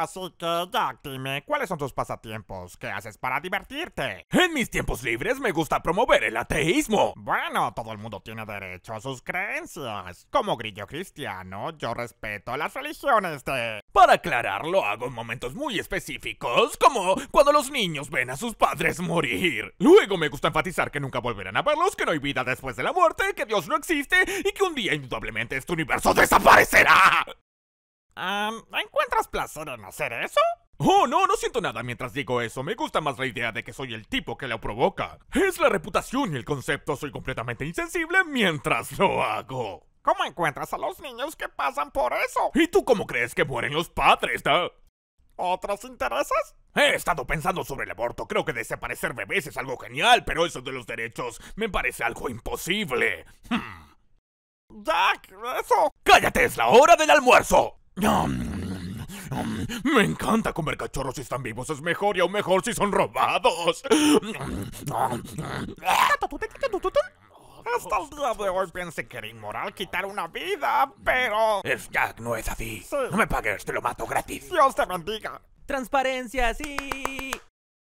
Así que, ya dime, ¿cuáles son tus pasatiempos? ¿Qué haces para divertirte? En mis tiempos libres me gusta promover el ateísmo. Bueno, todo el mundo tiene derecho a sus creencias. Como grillo cristiano, yo respeto las religiones de... Para aclararlo, hago en momentos muy específicos, como cuando los niños ven a sus padres morir. Luego me gusta enfatizar que nunca volverán a verlos, que no hay vida después de la muerte, que Dios no existe y que un día indudablemente este universo desaparecerá. Um, ¿Encuentras placer en hacer eso? Oh, no, no siento nada mientras digo eso. Me gusta más la idea de que soy el tipo que lo provoca. Es la reputación y el concepto. Soy completamente insensible mientras lo hago. ¿Cómo encuentras a los niños que pasan por eso? ¿Y tú cómo crees que mueren los padres? Da? ¿Otros intereses? He estado pensando sobre el aborto. Creo que desaparecer bebés es algo genial, pero eso de los derechos me parece algo imposible. Hmm. Jack, eso. ¡Cállate! ¡Es la hora del almuerzo! Me encanta comer cachorros si están vivos, es mejor y aún mejor si son robados. Hasta el día de hoy pensé que era inmoral quitar una vida, pero... Es Jack, no es así. No me pagues, te lo mato gratis. Dios te bendiga. Transparencia, sí.